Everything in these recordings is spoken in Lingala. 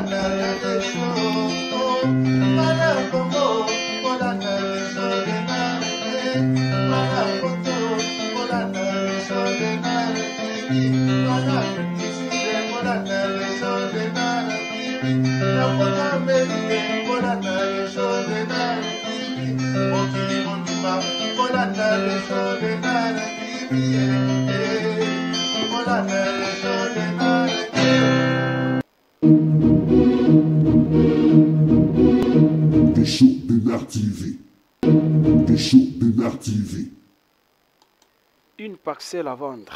la la la la Une parcelle à vendre.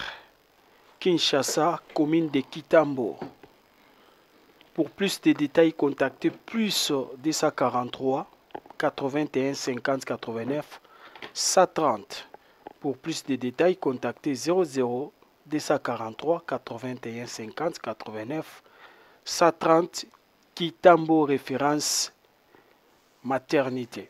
Kinshasa, commune de Kitambo. Pour plus de détails, contactez plus 243 81 50 89 130. Pour plus de détails, contactez 00 243 81 50 89 130 Kitambo référence maternité.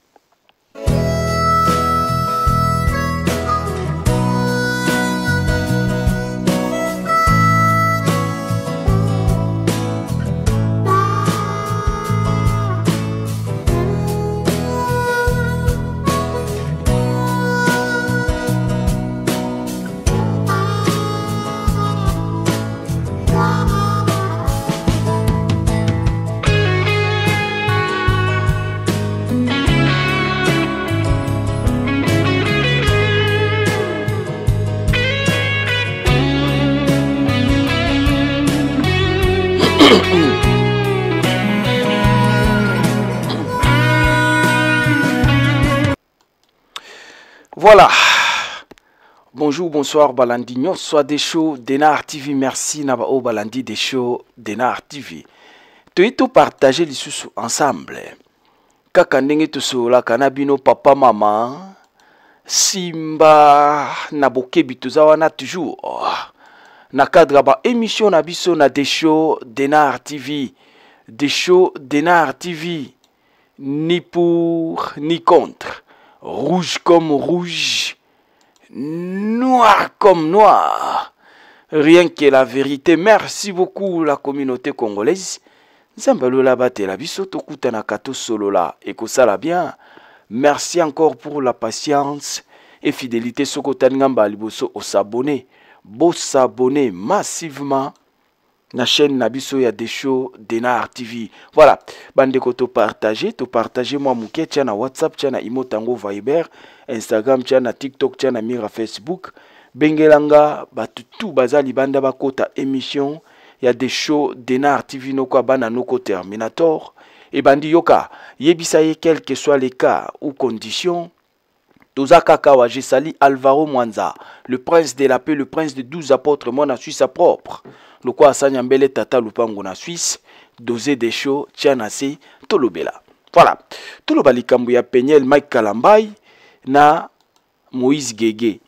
Voilà. Bonjour, bonsoir Balandi. soit des shows Denar TV. Merci Nabao Balandi des shows Denar TV. Tout partager les sous ensemble. Kaka tous to la kanabino papa maman. Simba on a toujours. Na cadre ba émission na biso na des shows Denar TV. Des shows Denar TV. Ni pour ni contre rouge comme rouge, noir comme noir. Rien que la vérité. Merci beaucoup la communauté congolaise. la la biso tokutana kato solola la bien. Merci encore pour la patience et fidélité soko taningamba liboso aux s'abonner. Beau s'abonner massivement na chaîne y ya desho denar tv voilà bandeko to to moi. moi tia na whatsapp tiens na imo Tango viber instagram tiens na tiktok tiens na mira facebook bengelanga tout bazali banda libanda bakota émission ya desho denar tv bana no ko terminator Et bandi yoka yebisa ye quel que soit les cas ou conditions. toza kakawa wa sali alvaro mwanza le prince de la paix le prince de douze apôtres suis sa propre lokwa asanya mbele tata lupango na swisse dose de show tia na se tolobela voilà toloba likambo ya peniel mike kalambai na moïse gege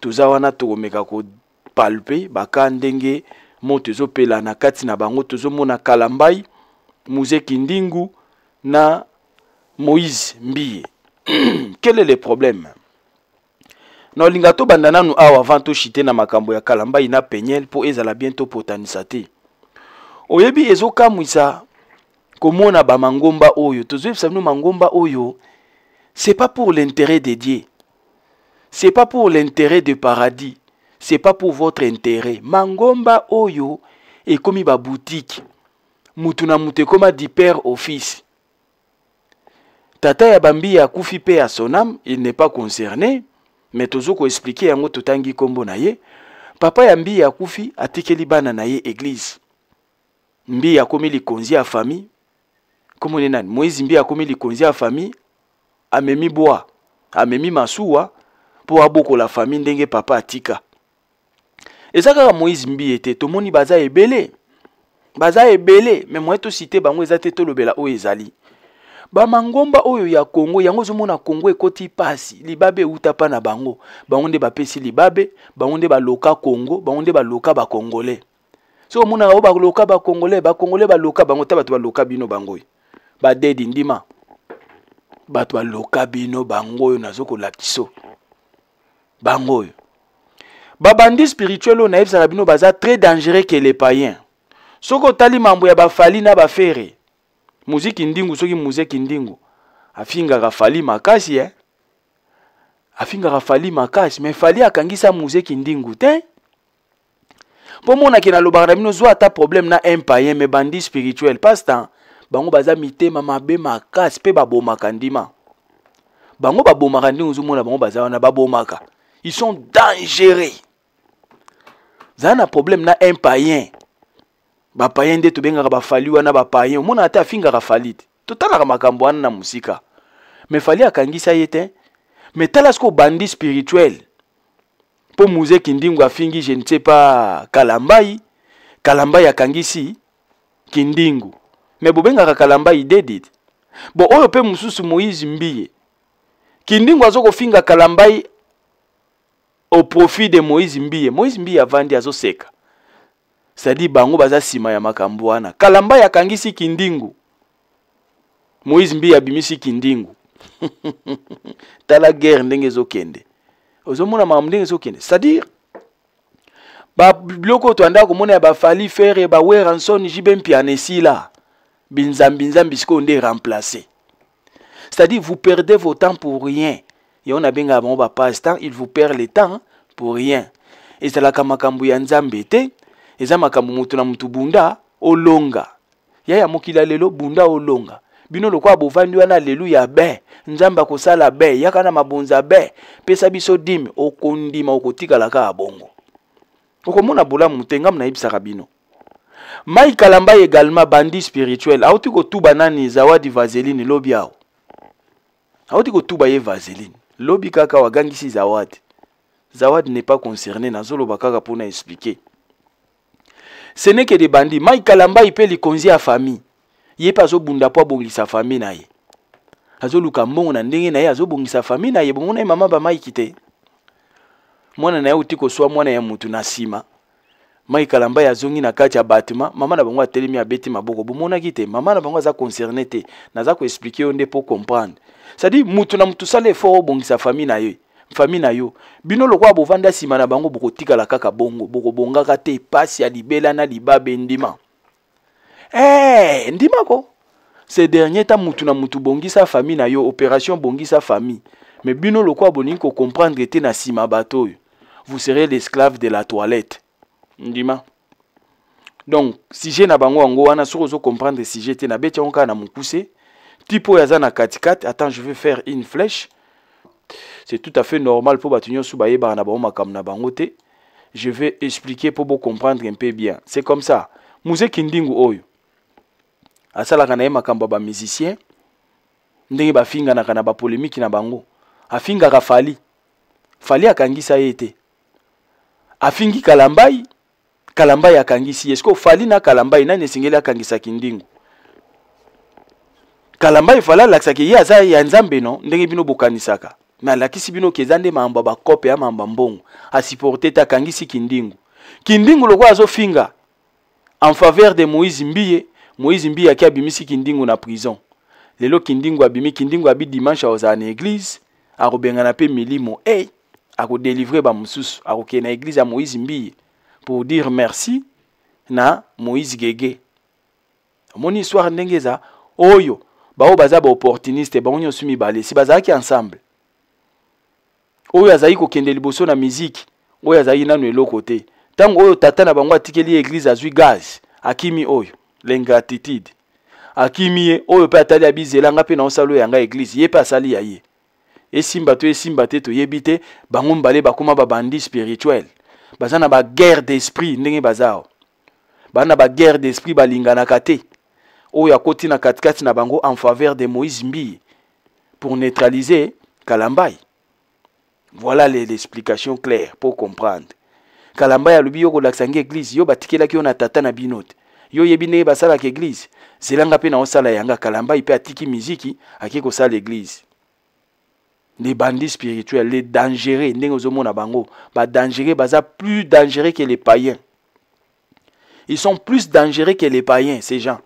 toza wana tokomeka kopalpe baka ndenge moto ezopela na kati na bango tozomona kalambai muse kindingu na moïse mbiye quel est le problème na olinga tobanda nanu awa avant toshite na makambo ya kala mbai na peniel mpo ezala pour topotanisa te oyebi ezokamwisa komona bamangomba oyo tozoyebisa bino mangomba oyo c'est pas pour l'intérêt de dieu c'est pas pour l'intérêt de paradis c'est pas pour votre intérêt mangomba oyo ekomi baboutike mutu na mutu ekoma diper office tata ya bambi akufi a ya sonam il n'est pas concerné me tozo koexplike yango totangi nkombo na ye papa ya mbiya akufi atikeli bana na ye eglize mbiya akomi likonzi ya famille komone nani moyizi mbiya akomi likonzi ya famille amemi bwa amemi masuwa mpo abokola famille ndenge papa atika eza kaka moyizi mbiye te tomoni baza ebele baza ebele me moye tosite bango eza te tolobela oyo ezali bamangomba oyo ya kongo yango ozomona kongo ekoti pasi libabe euta mpa na bango bango nde bapesi libabe bango nde baloka kongo bango nde baloka bakongolais so omonaka o baloka bakongolais bakongolais baloka bango ta bato baloka bino bangoyo badedi ndima bato baloka bino bango oyo nazo kolakiso bango oyo babandi spirituel oyo nayebisaka bino baza très dangereux ke le payen soki otali mambo ya bafali na bafere muzi kindingu soki muze kindingu afingaka fali makasi e eh? afingaka fali makasi me fali akangisa muze kindingu te mpo monaki nalobaka na bino zwa ata problème na un payen me bandi spirituel pastan bango baza mitema mabe makasi mpe babomaka ndima bango babomaka ndenge ozomona bango baza wana babomaka ils sont dangereux zala na problème na un payen bapayen nde tobengaka bafali wana bapayen omona ate afingaka fali te totalaka makambo wana na mosika me fali akangisa ye te me tala soki obandi spirituel mpo muze kindingu afingi je ne sais pas kalambai kalambai akangisi kindingu me bobengaka kalambai dedit bo oyo mpe mosusu moïse mbiye kindingu azokofinga kalambai au profit de moïse mbiye moïse mbiye avandi azoseka sadi bango baza sima ya makambo Kalambaya kalamba yakangisi kindingu moïse mbi bimisi kindingu tala guerre ndenge ezokende ozomona makambo ndenge ezokende cestadire ba oyo toanda komona ya bafali fere ba jibe mpiana esila binzambi-nzambi binzam binzam remplace c'est-à-dire vous perdez vos temps pour rien bien nabengaka bango pas temps il vous perd le temps pour rien Et la makambo ya nzambe eza makambo moto na motu bunda olonga ya ya mokila lelo bunda olonga bino lokola bovandi wana aleluya be nzambe akosala be yaka na mabonza be pesa biso dime okondima okotikala kaka bongo okomona bolamu te ngamu nayebisaka bino mai kalamba également bandi spirituel auti kotuba nani zawadi vaseline lobi awo auti kotuba ye vaseline lobi kaka wagangisi zawadi zawadi n'est pas concerné nazoloba kaka mpona explike senekede ebandi mai kalambai mpe likonzi ya famille ye mpe azobunda mpo abongisa famille na ye azoluka mbongo na ndenge na ye azobongisa famille na ye bongo na ye mama bamaiki te mwana na ye auti koswa mwana ya motu na nsima mai kalambai azongi na kati ya batima mama na bango atelemi abeti maboko bomonaki te mama na bango aza concerne te naza koexplike yo nde mpo comprendre cestadire motu na motu sala effort obongisa famille na ye famille na yo bino lokwa bovanda simanabango, na bango la kaka bongo bonga te pasi ya libela na libabe ndima eh, ndima ko. ces derniers temps mutu na mutu bongisa famille na yo opération bongisa famille mais bino l'okwa ko comprendre te na sima bato vous serez l'esclave de la toilette ndima donc si na bango ango wana comprendre si si te na na mokuse ti Tipo na attends je vais faire une flèche c'est tout à fait normal pour Batunyo Soubaye Baranabaoma Kamnabangote. Je vais expliquer pour vous comprendre un peu bien. C'est comme ça. Mouze Kindingu Oyo. asala na ye makambo ya musicien. ndenge finga na polémique na bango ka fali fali akangisa ye afingi kalambai kalambai akangisi ce que fali na kalambai nani esengeli akangisaki kindingu. kalambai fali laksake. ye y ya nzambe non ndenge bino saka me alakisi bino ke eza nde mambo ya bakope ya mambo ya mbongo asiporte te akangisi kindingu kindingu lokola azofinga en faveur de moïse mbiye moïse mbiye aki abimisi kindingu na prison lelo kindingu abimi kindingu abi dimanche akozala na eglize akobengana mpe milimo e hey, akodelivre bamosusu akokende na eglize ya moïse mbiye pour dire merci na moïse gege omoni histoire ndenge eza oyo baoyo baza baopportuniste bango nyonso mibale si bazalaki ensemble oyo azali kokende liboso na miziki oyo azali nanu eloko te ntango oyo tata na bango atikeli ye eglize azwi gaz akimi oyo lingratitude akimi ye oyo mpe atali ya bizela nga mpe naosala oyo yanga eglize ye mpe asali ya ye esimba to esimba te toyebi te bango mibale bakóma babandi spirituel baza na baguerre d'esprit ndenge baza awa baza na baguerre d'esprit balinganaka te oyo akoti na katikati na bango en faveur de moïse mbii pour neutraliser kalambai voilà l'explication claire pour comprendre kalamba ya yo kolakisa nge eglize yo batikela yo na tata na yo yebine ndenge sala k'eglise zelanga pe na osala yanga Kalamba mpe atiki miziki akei sala eglize les bandits spirituels les dangereux ndenge na bango dangereux baza plus dangereux que les païens ils sont plus dangereux que les païens ces gens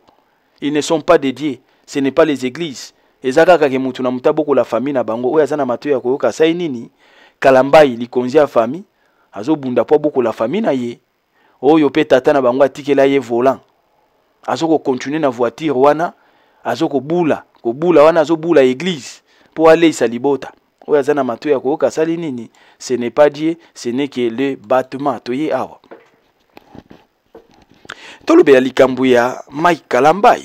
ils ne sont pas dédiés ce n'est pas les églises ezaka kaka ke na motu la famille na bango oya zana na ya koyoka asai nini kalambai likonzi ya famille azobunda mpo abokola famille na ye oyo mpe tata na bango atikela ye volant azokokontinue na voiture wana azokobula kobula wana azobula église mpo aleisa libota oyo aza na matoyi ya koyoka asali nini ce n'est pas dieu ce n'est que le battement toye awa tolobela likambo ya mike kalambai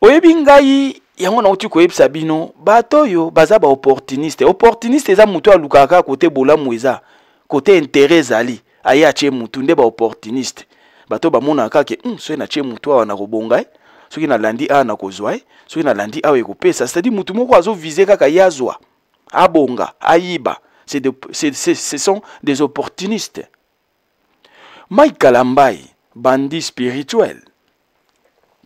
oyebi ngai yango nauti koyebisa bino bato oyo baza baopportuniste opportuniste eza motu alukaka kaka kote bolamu eza kote intere ezali aye atie motu nde baopportuniste bato bamonaka ke mm, soki natie motu awa nakobonga e soki nalandi awa nakozwa e soki nalandi awa ekopesa cetadi motu moko azovize kaka ye azwa abonga ayiba ce de, sont des opportunistes mike kalambai bandi spirituel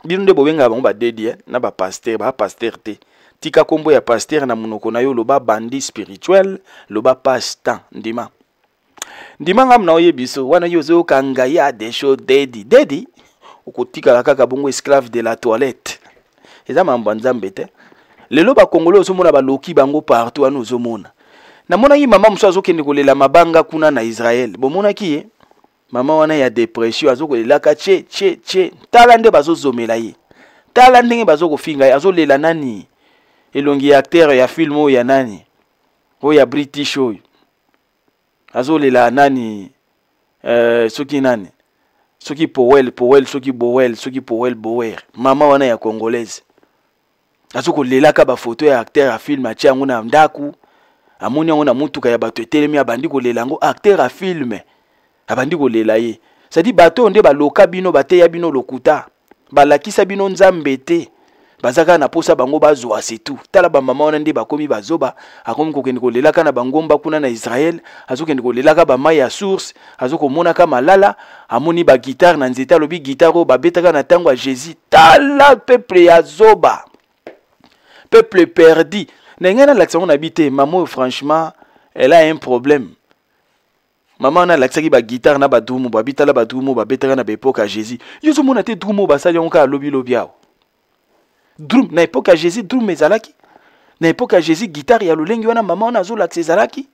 bino nde bobengaka bango badedi eh? na bapaster bapaster te tika nkombo ya paster na monoko na yo loba bandi spirituel loba pastan ndima ndima ngamu na oyebi so wana yo ozoyoka ngai ya desho dedi dedi okotikala kaka bongo esclave de la toilette eza mambo ya nzambe te lelo bakongolo ozomona baloki bango partout wana ozomona namonaki mama mosusu azokende kolela mabanga kuna na israele bomonaki ye eh? mama wana ya depression azokolelaka tye tye tye tala nde bazozomela ye tala ndenge bazokofinga ye azolela nani elongi ya acteur ya filme oyo ya nani oyo ya british oyo azolela nani euh, soki nani soki powel powel soki bowel soki powel bower mama wana ya congolaise azokolelaka bafoto ya acteur ya filme atie yango na ndaku amoni yango na motuka ya bato etelemi abandi kolela yango acteur ya filme abandi kolela ye sadi bato oyo nde baloka bino bateya bino lokuta balakisa bino nzambe te baza kaka na posa bango bazwa setu tala bamama wana nde bakomi bazoba akomi kokende kolelaka na bangomba kuna na israel azokende kolelaka bamai ya source azokomonaka malala amoni bagitare na nzete alobi gitare oyo babetaka na ntango ya jésus tala peuple ya zoba peuple perdi na ngai nalakisa yango na bi te mama oyo franchement elle a un problème mama wana alakisaki guitare, na babita babitala ba babetera na bepo ya jésus yo na te drumo basal yonka lobi lobiao. drum na époque ya jésus drum ki. na époque jésus guitare ya lolenge wana mama zo la zalaki.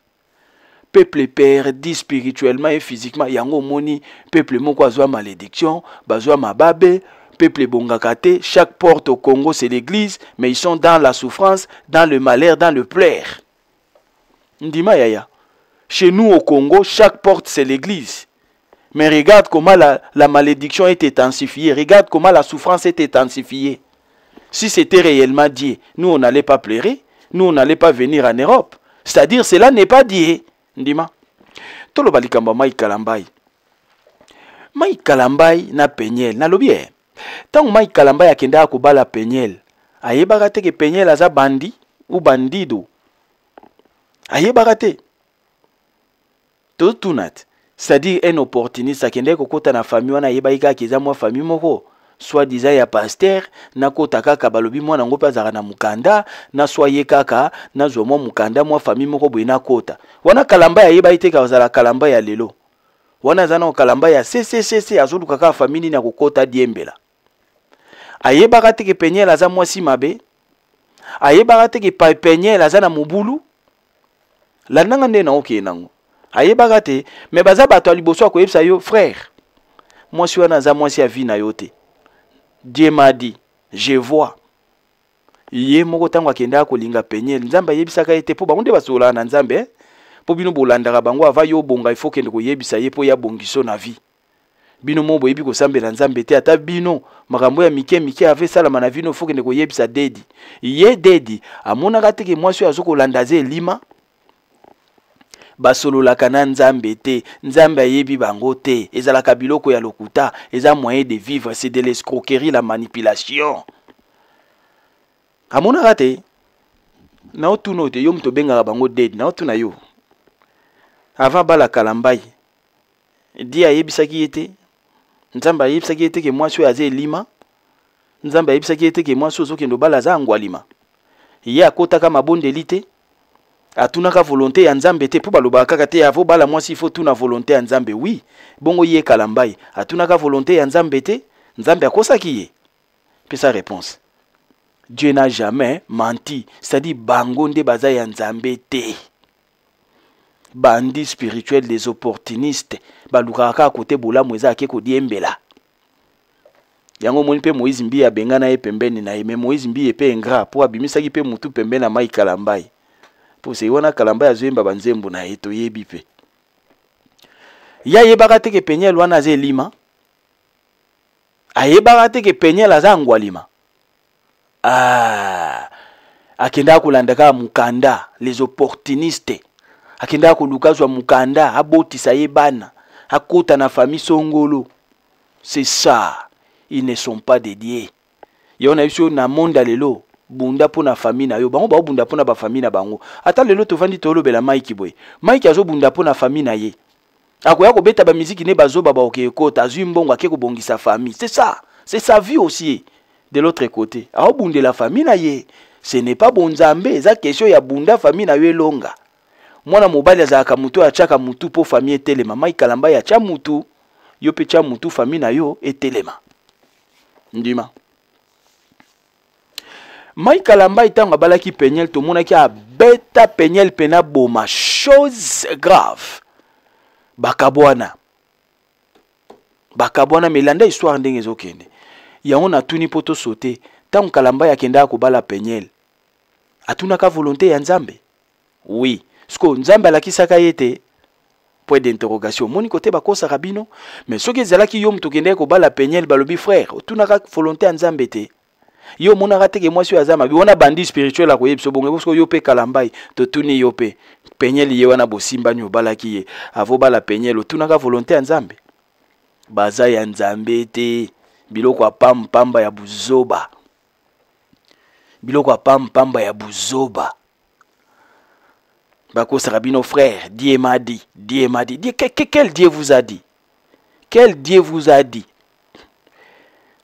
peuple perdit spirituellement et physiquement yango moni, peuple moko azwa malédiction bazwa mababe peuple bongakate. chaque porte au congo c'est l'église mais ils sont dans la souffrance dans le malheur dans le plaire ndima yaya chez nous au Congo, chaque porte, c'est l'église. Mais regarde comment la, malédiction est intensifiée. Regarde comment la souffrance est intensifiée. Si c'était réellement dit, nous, on n'allait pas pleurer. Nous, on n'allait pas venir en Europe. C'est-à-dire, cela n'est pas dit, Ndima. Tolo balikamba mai kalambai. Mai kalambai na Penel, Na lobie. Eh? Tangu mai kenda akenda akubala penyel. que ke penyel aza bandi ou bandido. Ayebaka tozotuna te cestadire un opportuniste akendaki kokɔta na famille wana ayebaki kaka eza mwa famille moko soi disan ya paster nakɔta kaka balobi mwana yango mpe azalaka na mokanda na swa ye kaka nazwa mwa mokanda mwa famille moko boye nakɔta wana kalamba ayebaki te kazala kalamba ya lelo wana aza na kokalamba ya ccc azoluka kaka famille nini akokɔta diembela ayebaka teke peniel aza mwasi mabe ayebaka teke peniel aza na mobulu landanga nde naokeye nango ayebaka te me baza bato ya liboso akoyebisa yo frère mwasi wana aza mwasi ya vi na yo te die madi je vois ye moko ntango akendaka kolinga penye nzambe ayebisaka ye te mpo bango nde basololaka na nzambe eh? mpo bino bolandaka bango ava yo obonga ifo kende koyebisa ye mpo ya bongiso na vie bino mo boyebi kosambela nzambe te ata bino makambo ya mike mike ave esalama na bino fo kende koyebisa dedi ye dedi amonaka teke mwasi oyo azokolanda aza elima basololaka na nzambe te nzambe ayebi bango te ezalaka biloko ya lokuta eza moyen de vivre c'est de l'escroquerie la manipulation amonaka te naotuna oyo te yo moto obengaka bango ded naotuna yo avant balakala mbai di ayebisaki ye te nzambe ayebisaki ye te ke mwasi oyo aza elima nzambe ayebisaki ye te ke mwasi oyo ozokende obala aza angwalima ye akotaka mabondeli te atunaka volonté ya nzambe te mpo balobaka kaka te avo bala mwasi ifo tuna volonté ya nzambe wi bongo ye kalamba ye atunaka volonté ya nzambe te nzambe akosaki ye pesa réponse dieu n'a jamais menti c'est-à-dire bango nde baza ya nzambe te bandi spirituel des opportunistes balukaka kaka kote bolamu eza ake kodiembela yango omoni mpe moïse mbi abengana ye pembeni na ye me moïse mbi ye mpe engra mpo abimisaki mpe motu pembeni ya mai kalambai wana kalamba ya zoyemba banzembo na ye toyebi mpe ye ayebaka teke peniel wana aza elima ayebaka teke peniel aza angwalima ah, akendaka kolanda kaka mukanda les opportunistes akendaka koluka zwa mukanda abotisa ye bana akota na famille songolo c'est ça ils ne sont pas dédiés ye wana biso na monde lelo bunda mpo na famille na yo bango baobunda mpo na bafamille na bango ata lelo tovandi toolobela mike boye mike azobunda mpo na famille na ye akoya kobeta bamiziki ne bazoba baoke ekota azwi mbongo ake kobongisa famille c'est ça c'est sa vie aussi de l'autre côté aobundela famille na ye ce n'est pas bonzambe eza question ya bunda famille na yo elonga mwana mobali azalaka mutu atiaka mutu mpo famille etelema mai kalamba ya tia mutu yo mpe tia mutu famille na yo etelema ndima mai kalambai ntango abalaki peniel tomonaki abeta peniel mpe na boma chose grave bakabo wana bakabo wana melanda histoire ndenge ezokende yango natuni mpo toso te ntango kalambai akendaka kobala peniel atunaka volonté ya nzambe oui siko nzambe alakisaka ye te point d'interrogation omoni kote bakosaka bino mais soki ezalaki yo moto okendeki kobala peniel balobi frère otunaka volonté ya nzambe te yo omonaka teke mwasi oyo aza mabe wana bandi spirituel akoye biso bongo ebosko yo mpe kalambai totuni yo mpe penyeli ye wana bosimbani obalaki ye avobala penyeli otunaka volonté ya nzambe baza ya nzambe te biloko ya pampamba ya buzoba biloko ya pampamba ya buzoba bakosaka bino frère die madi die madi die, quel dieu vous a dit quel dieu vous a dit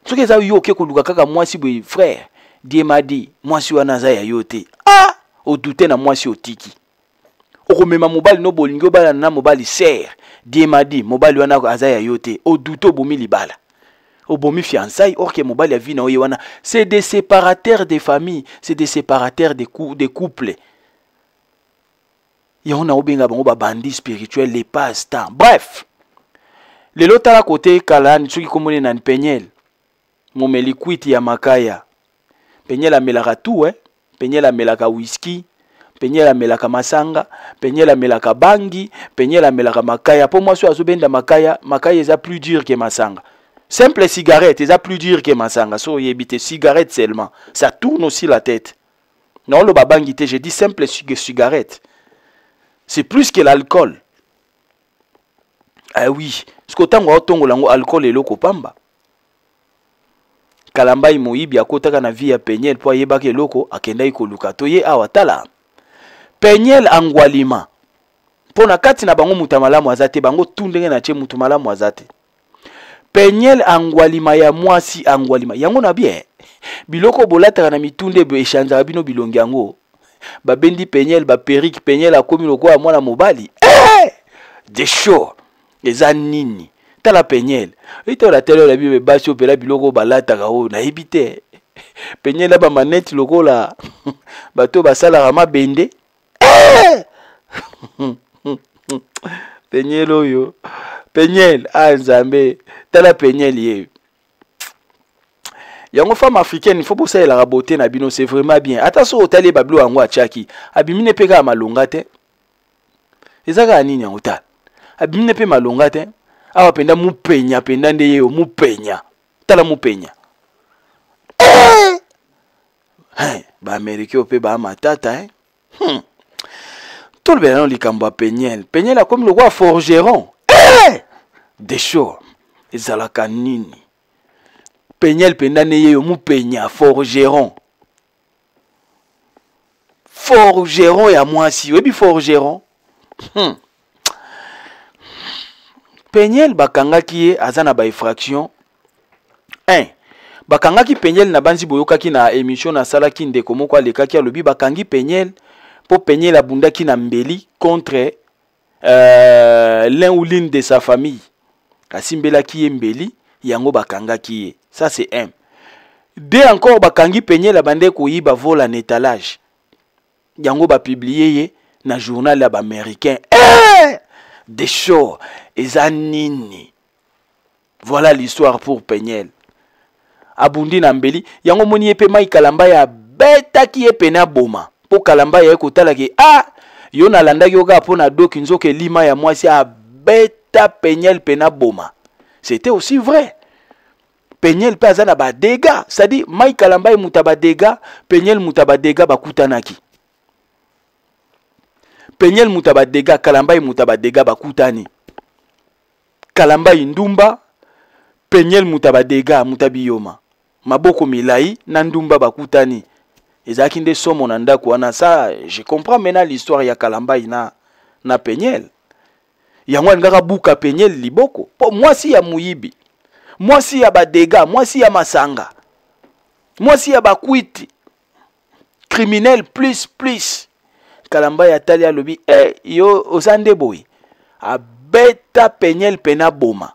soki eza yo oke koluka kaka mwasi boye frère die mwasi wana aza ya yote. te ah odute na mwasi otiki okomema mobali no bolingi bala na mobali ser die madi mobali wana aza ya yote. au odute obomi libala obomi fiançaille or mobali ya vina oye wana c'est des séparateurs de familles. c'est des séparateurs de, cou de couple Ya na obenga bango bandi spirituel les passe temps bref lelo la kote kalani soki komoni na peniel mon ya makaya penye melaka tuwe eh? la melaka whisky penye melaka masanga penye melaka bangi penye melaka makaya Po mwasi azobenda makaya makaya eza plus dur que masanga simple cigarette eza plus dur que masanga so Yebite, cigarette seulement ça tourne aussi la tête Non, le te je dis simple cigarette c'est plus que l'alcool ah oui soki otango l'ango lango alcool eloko pamba kalambai moyibi akotaka na vi ya peniel mpo ayebaki eloko akendaki koluka to ye awa tala peniel angwalima mpo na kati na bango moto ya malamu aza te bango tu ndenge na tie moto malamu aza te peniel angwalima ya mwasi angwalima yango na bien biloko bolataka na mitunde echanzaka bino bilongi yango babendi peniel baperike peniel akomi lokola mwana mobali hey! Eh! Eh! desho eza nini tala penyele oyita olateli oyo labi basi opela biloko balataka oyo nayebi te penyele ya bamaneti lokola bato oyo basalaka mabende eh! penyele oyo penyele a ah, nzambe tala penyele ye yango femme africaine fo bosalelaka beauté na bino c'est vraiment bien ata soki otali ye babilo yango atiaki abimi ne mpe kaka malonga te eza kaka nini yango tala abimi ne mpe malonga te awa peña, mupenya mpenza nde mou mupenya tala mupenya eh! hey, eh, pe matata." matata, eh? hmm. tolobela nano likambo ya a comme le roi forgeron eh! desho ezalaka kanini. peniel penda nde mupenya forgeron forgeron ya mwasi webi forgeron hmm peniel bakangaki ye ba ba infraction 1 bakangaki peniel na banzi boyokaki na émission nasalaki ndeko moko alekaki alobi bakangi po mpo peniel abundaki na mbeli contre euh, l'un ou l'une de sa famille asimbelaki ye mbeli yango bakangaki ye ça c'est 1 de encore bakangi peniel abande koyiba vol en étalage yango publier ye na journal ya américain choses. et nini. Voilà l'histoire pour Peniel. Abundi Nambeli, yango moni epe mai kalamba ya beta ki epe na boma. Po kalamba ya ekotala ki ah yona na landaki yoga na doki ke lima ya mwasi a beta Peniel pe na boma. C'était aussi vrai. Peniel pe na ba dega. cest à mai kalamba e mutaba dega, Peniel mutaba ba kutanaki. penyel moto ya badega kalambai moto ya badega bakutani kalambai ndumba penyel moto ya badega moto ya biyoma maboko milai na ndumba bakutani ezalaki nde somo na ndako wana sa je comprends maintenant l'histoire ya kalambai na, na penyel yango alingaka buka penyel liboko mpo mwasi ya moyibi mwasi ya badega mwasi ya masanga mwasi ya bakwiti criminel plus plus tali à alobi eh yo oza nde abeta peniel Pena boma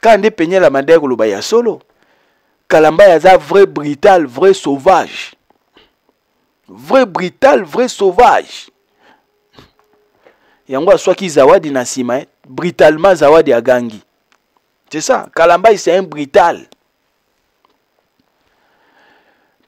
Kande nde peniel mande koloba ya solo a vrai brutal vrai sauvage vrai brutal vrai sauvage yango aswaki zawadi na nsima eh, brutalement zawadi agangi c'est ça Kalambay c'est un brutal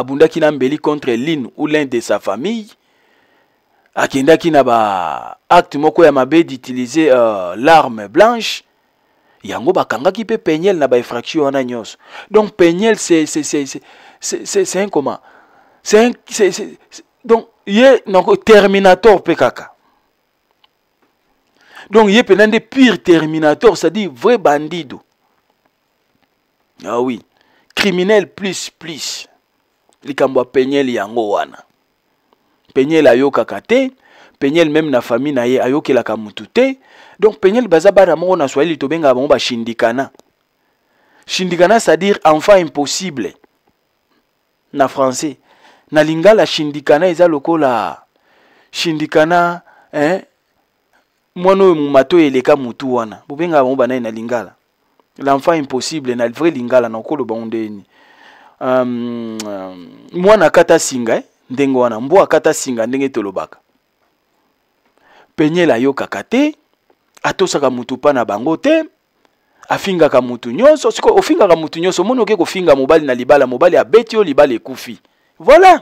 abundaki n'ambeli contre l'une ou l'un de sa famille akendaki na pas moko ya mabe d'utiliser euh, l'arme blanche yango bakangaki mpe peignel na infraction wana nyonso donc peignel c'est un comment un, c c'est c est, C'est est, donc yé nako terminator mpe kaka donc pe mpena de pire terminator c'est-à-dire vrai bandido ah oui criminel plus plus likambo ya penyele yango wana penyele ayokaka te penyele meme na famille na ye ayokelaka mutu te donc penyele baza bana moko na swahili tobengaka bango bashindikana shindikana c'est-à-dire enfant impossible na français na lingala shindikana eza lokola shindikana eh? mwana oyo matoyi eleka mutu wana bobengaka bango banai na lingala l'enfant impossible na vrai lingala nakolobango ndeni um, euh, um, mwana akata singa eh? ndenge wana mbwa akata singa ndenge tolobaka penyele ayokaka te atosaka mutu pa na bango te afingaka mutu nyonso sikoyo ofingaka mutu nyonso omoni oke kofinga mobali na libala mobali abeti yo libala ekufi voilà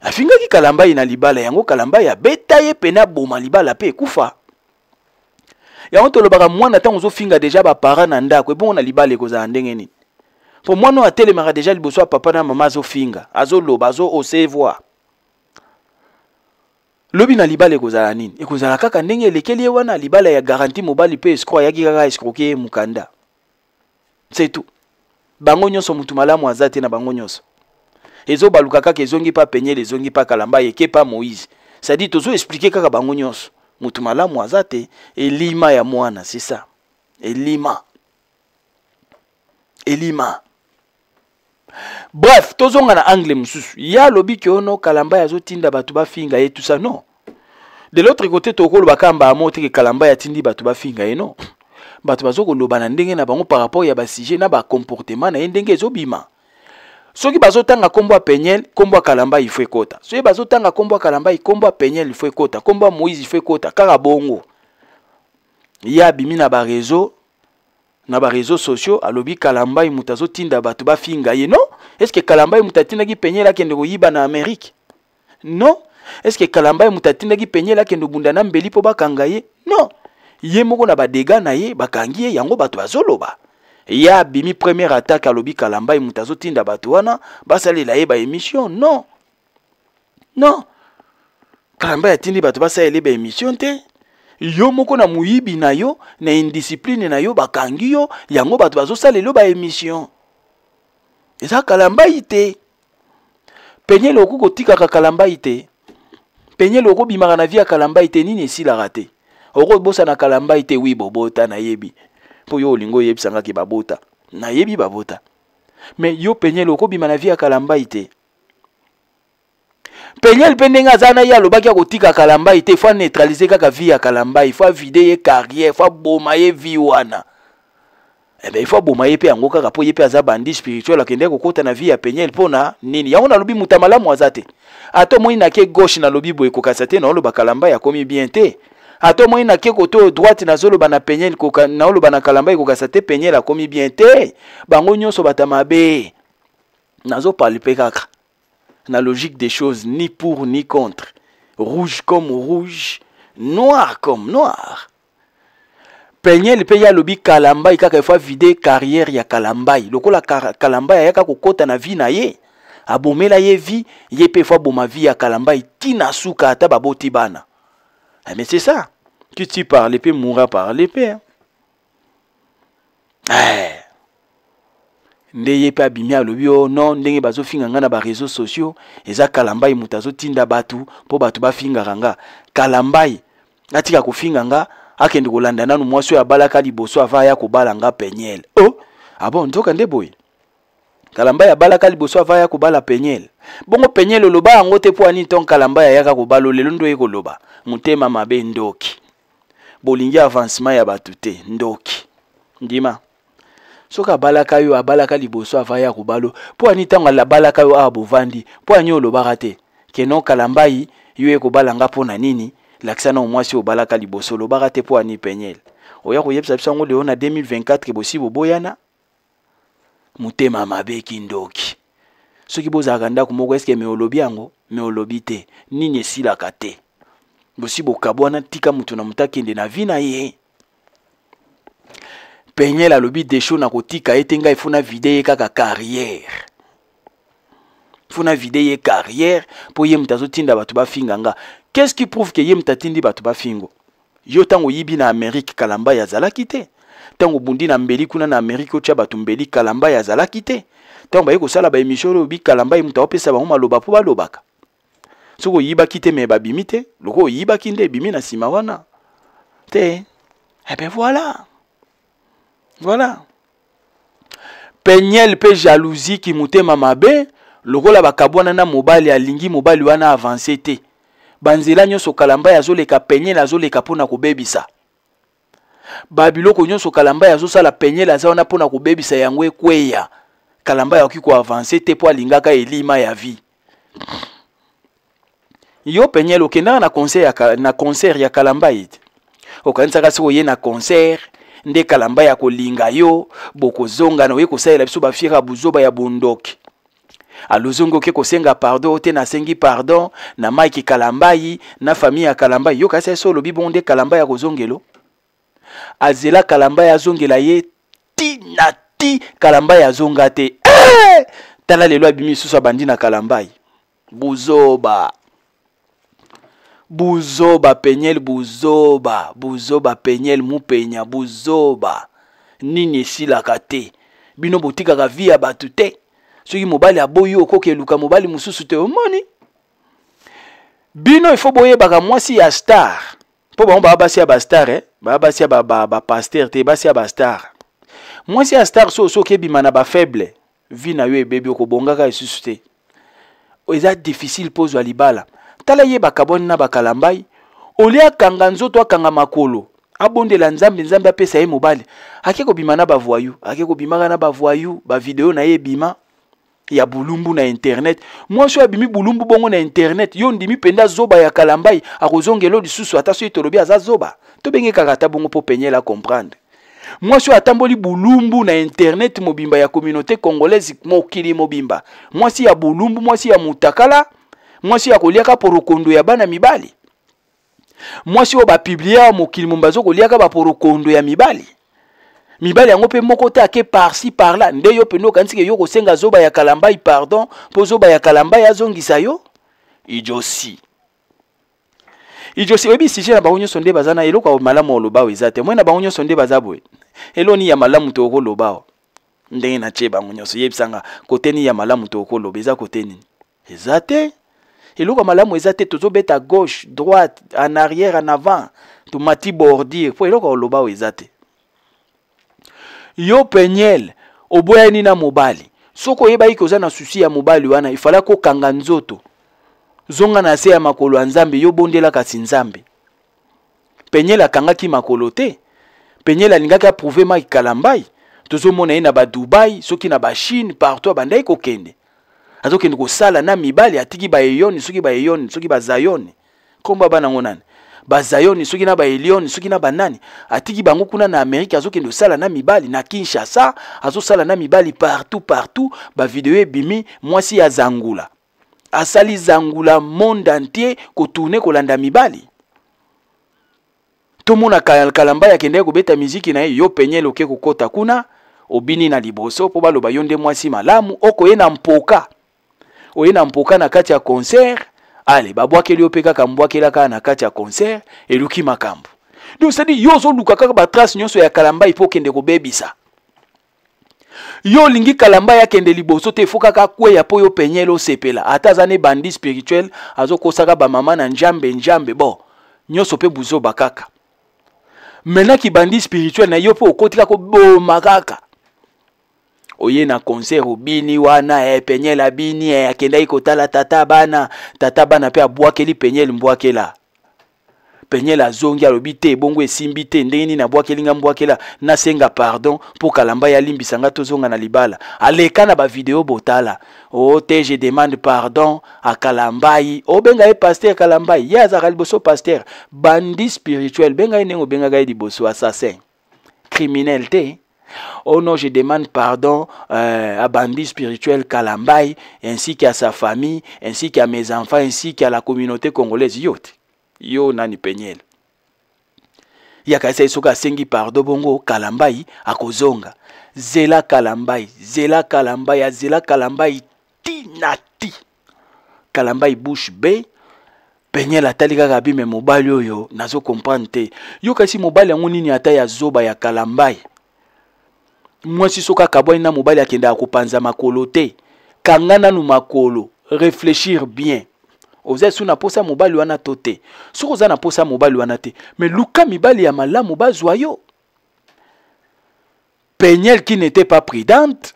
afingaki kalambai na libala yango kalambai abeta ye pene aboma libala mpe ekufa yango tolobaka mwana ntango ozofinga deja bapara na ndako ebongo na libala ekozala ndenge nini mpo mwana oyo atelemaka deja liboso ya papa na mama azofinga azoloba azoose voir lobi na libala ekozala nini ekozala kaka ndenge elekeli ye wana libala ya garanti mobali mpe escro ayaki kaka escroke ye mokanda se tu bango nyonso motu malamu aza te na bango nyonso ezobaluka kaka ezongi mpa penyele ezongi mpa kalamba yeke mpa moïse sadi tozoexplike kaka bango nyonso motu malamu aza te elima ya mwana se sa elima elima bref tozonga na angle mosusu ye alobi ke ono kalamba azotinda bato bafinga ye tusa non de l'autre côté tokoloba kamba amo teke kalamba atindi bato bafinga ye non bato bazokoloba na ndenge na bango par rapport ya basujet na bacomportement na ye ndenge ezobima soki bazotanga nkombo ya peniel nkombo ya kalamba ifo ekota soki bazotanga nkombo ya kalamba nkombo ya peniel ifo ekota nkombo ya moïse ifo ekota kaka bongo ye abimi na bareseau na bareseau sociaux alobi kalambai moto azotinda bato bafinga ye non estce kalambai moto atindaki penyele akende koyiba na amérike non estce kalambai moto atindaki penyele akende kobunda na mbeli mpo bakanga ye non ye moko na badega na ye bakangi ye yango bato bazoloba ye abimi première attaque alobi kalambai moto azotinda bato wana basalela ye baémission non non kalambai atindi bato basalela ye baémission te yo moko na moyibi na yo na indiscipline na yo bakangi yo yango bato bazosalela yo baémission eza kalambai te penyele okoki kotikaka kalambai te penyele okobimaka na vi ya kalambai te nini esilaka te okobosana kalambai te wi bobota nayebi mpo yo olingi oyebisangaki babota nayebi babota me yo penyele okobima na vi ya kalambai te peniel mpe ndenge aza na ye alobaki akotika kalambai te fo anetralize kaka vi ya kalambai fo avide ye carriere fo aboma ye vi wana ebe eh ifo aboma ye mpe yango kaka mpo ye mpe aza bandi spirituel akende kokɔta na vi ya peniel mpona nini yango nalobi muta malamu aza te ata omoni nake gauche nalobi boye kokanisa te naoloba kalambai akomi bien te ata omoni nake koto oyo droite nazoloba na peniel naoloba na kalambai kokanisa te peniel akomi bien te bango nyonso bato mabe nazoparle mpe kaka la logique des choses, ni pour ni contre. Rouge comme rouge, noir comme noir. pays le pays alobi kalambai kaka efa vide carrière ya kalambai lokola kalambai ya kokɔta na vi na ye abomela ye vi ye mpe efa aboma vie ya kalambai tina suka ta baboti bana mais c'est ça que tu parles par moura parle hein. Eh. nde ye mpe abimi alobi o non ndenge bazofinga nga na bareseau sociaux eza kalambai moto azotinda bato mpo bato bafingaka nga kalambai atika kofinga nga akende kolanda nanu mwasi oyo abalaka liboso ava aya kobala nga peniel o oh, abo ah nzoka nde boye kalambai abalaka liboso ava aya kobala peniel bongo peniel oloba yango te mpo anini ntongo kalambai ayaka kobala olelo ndo ye koloba motema mabe ndoki bolingi avancement ya bato te ndoki ndima soki abalaka yo abalaka liboso avai ya kobalo mpo ani ntango abalaka yo awa bovandi mpo ani olobaka te keno kala mbai yo ekobala nga mpo na nini lakisa na omwasi obalaka liboso olobaka te mpo ani penyele oya koyebisa biso yango lelo na 2024 bosi boboyana motema mabe kindoki soki bozalaka ndako moko eske me olobi yango me olobi te nini esilaka te bosi bokabwana tika moto na moto akende na vi na ye peniel alobi desho nakotika ye te ngai funa vide ye kaka carrière funa vide ye carrière mpo ye moto azotinda bato bafinga nga qu'est-ce qui prouve ke ye moto atindi bato bafingo yo ntango oyibi na amerike kalamba yazalaki te ntango obundi na mbeli kuna na amerike otya bato mbeli kalamba yazalaki te ntango baye kosala baemission oyo oyobi kalamba ye moto aopesa bango maloba mpo balobaka soki oyibaki te me babimi te loko oyibaki nde ebimi na nsima wana te ebe eh voilà voilà penyel mpe jalousie ki motema mabe lokola bakabo wana na mobali alingi mobali wana avanse te banzela nyonso kalambai azoleka penyel azoleka mpona kobebisa babiloko nyonso kalambai azosala peniel aza wana mpona kobebisa yango ekweya kalambai akoki koavanse te mpo alingaka elima ya vie yo penyel okendaka na concert ya, kalambai te okanisaka sikoyo oye na concert nde kalamba ya kolinga yo bokozongana oye kosalela biso bafira buzoba ya bondoki alozongi oke kosenga pardon te nasengi pardon na mike kalambai na famille ya kalambai yo kasi so olobi bongo nde kalambai akozongelo azela kalambai azongela ye ti na ti kalambai azonga te hey! Eh! tala lelo abimi lisusu abandi na kalambai buzoba buzoba penyele buzoba buzoba penyele mupenya buzoba nini esilaka te bino botikaka vi ya bato te soki mobali aboyi okoki eluka mobali mosusu te omoni bino ifo boyebaka mwasi ya star mpo bango baa basi ya bastar eh? baa basi ya bapaster ba, ba te basi ya bastar mwasi ya star so soki ebima na bafaible vi na yo ebebi okobongaka lisusu te eza difficile mpo ozwa libala tala yebaka bwani na bakalamba ye olia akanga nzoto akanga makolo abondela nzambe nzambe apesa ye mobali ake kobima na bavoyu ake kobimaka na bavoyu bavideo na ye ebima ya bulumbu na internet mwasi oyo abimi bulumbu bongo na internet yo ndimi mpenza azoba ya kalambai akozongela lisusu ata soki tolobi aza zoba tobenge kaka ata bongo mpo penyela comprendre mwasi oyo atamboli bulumbu na internet mobimba ya communauté congolaise mokili mobimba mwasi ya bulumbu mwasi ya mutakala mwasi akoliaka porokondo ya bana mibali mwasi oyo bapiblie awa mokili momba azokoliaka baporokondo ya mibali mibali yango mpe moko te ake parsi parla nde yo pende okanisiki yo kosenga azoba ya kalambai pardon mpo ozoba ya kalambai azongisa yo ijosi ijosi oyebi sije na bango nyonso nde baza na eloko malamu oloba eza te mwe na bango nyonso nde baza boye eloni ya malamu tokoloba o ndenge natie bango nyonso yebisanga kote ya malamu tokoloba eza kote eza te eloko ya malamu eza te tozobeta gauche droite en arrière en avant tomati bordire mpo eloko oloba oyo eza te yo peniel oboyani na mobali soki oyebaki oza na susi ya mobali wana efalaki kokanga nzoto zonga na se ya makolo ya nzambe yobondela kasi nzambe peniel akangaki makolo te peniel alingaki aprouve maki kalambai tozomona ye na badubai soki na bachine partout abandaki kokende azokende kosala na mibali atiki baeyoni soki baeyoni soki bazayoni kombo bana yango nani bazayoni soki na baelioni soki na banani atiki bango kuna na amerika azokende osala na mibali na kinshasa azosala na mibali partout partout bavideo ebimi mwasi ya zangula asali zangula monde entier kotourne kolanda mibali tomona kalamba yakendaki kobeta miziki na ye yo penye eloke kokɔta kuna obini na liboso mpo baloba yo nde mwasi malamu okoye na mpoka oye na mpoka na kati ya concert ale babwakeli yo mpe kaka mbwakela kaka na kati ya concert eluki makambo donc cestadi yo ozoluka kaka batrace nyonso ya kalambai mpo okende kobebisa yo olingi kalambai akende liboso te fo kaka akweya mpo yo penyele osepela ata aza na ebandi spirituel azokosaka bamama na njambe njambe bo nyonso mpe buzoba kaka maintenant kibandi spirituel na yo mpo okoti kaka oboma kaka oye na concert obini wana eh, penyele abini eh, akendaki kotala tata bana tata bana mpe abwakeli penyele mbwakela penyele azongi alobi te ebongo esimbi te ndenge nini abwakeli nga mbwakela nasenga pardon mpo kalamba ye alimbisa nga tozonga na libala aleka na bavideo botala o oh, te je demande pardon akalambai obenga oh, ye paster kalambai ye azalaka liboso paster bandi spirituel benga ye ndenge obengaka ye liboso assassin criminel te eh. Oh non, je demande pardon euh, à Bandi spirituel Kalambai, ainsi qu'à sa famille, ainsi qu'à mes enfants, ainsi qu'à la communauté congolaise. Yote. Yo nani penyele. yakanisa soka sengi pardo bongo kalambai Kozonga, zela kalambai zela kalambai azela kalambai ti na ti kalambai bouche b penyele atali yo me mobali yo, nazo te Yo si mobali yon nini ata ya zoba ya kalambai mwasi soka kaka na mobali Je kopanza makolo te kanga nanu makolo réfléchir bien oza suna na posa mobali wana to te na posa mobali wana te mais luka mibali ya malamu bazwa yo peniel qui n'était pas prudente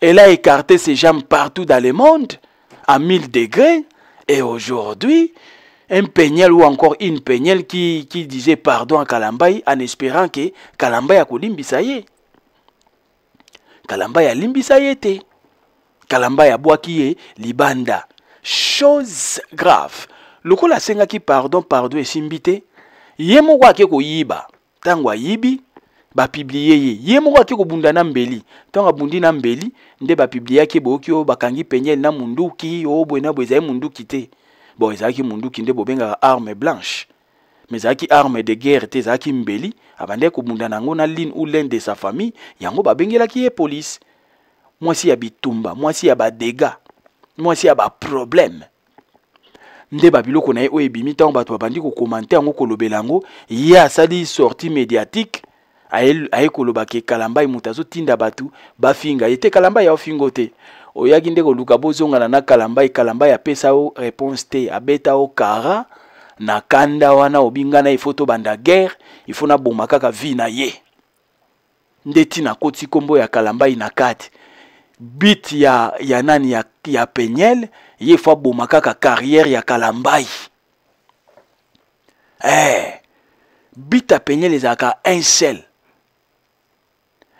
elle a écarté ses jambes partout dans le monde à 1000 degrés et aujourd'hui un peignel ou encore une peignel qui, disait pardon à Kalambaye en espérant que Kalambaye a kolimbisa ye kalambai alimbisa ye te kalambai abwaki ye libanda chose grave lokola asengaki pardon pardon esimbi te ye moko ake koyiba ntango ayibi bapiblie ye ye moko ake kobunda na mbeli ntango abundi na mbeli nde bapibliaki eboyoki oyo oh, bakangi peniele na munduki oyo oh, boye na boye ezali munduki te bon ezalaki munduki nde bobengaka arme blanche me ezalaki arme de guerre te ezalaki mbeli abandaki kobunda na yango na line ou lun de sa famille yango babengelaki ye polise mwasi ya bitumba mwasi ya badega mwasi ya baproblème nde babiloko na ye oyo ebimi ntango bato babandi kokomante yango kolobela yango ye asali sortie médiatique aye koloba ke kalambai moto azotinda bato bafinga ye te kalambai aofingo te oyaki nde koluka bozongana na kalambai kalambai apesa o réponse te abeta o kara na kanda wana obenga na ifo tobanda guerre ifo naboma kaka vi na ye nde ntina akoti nkombo ya kalambai na kati bit ya, ya nani ya, ya peniel ye fo aboma kaka carrière ya kalambai hey, eh, bit ya peniel ezalaka un sel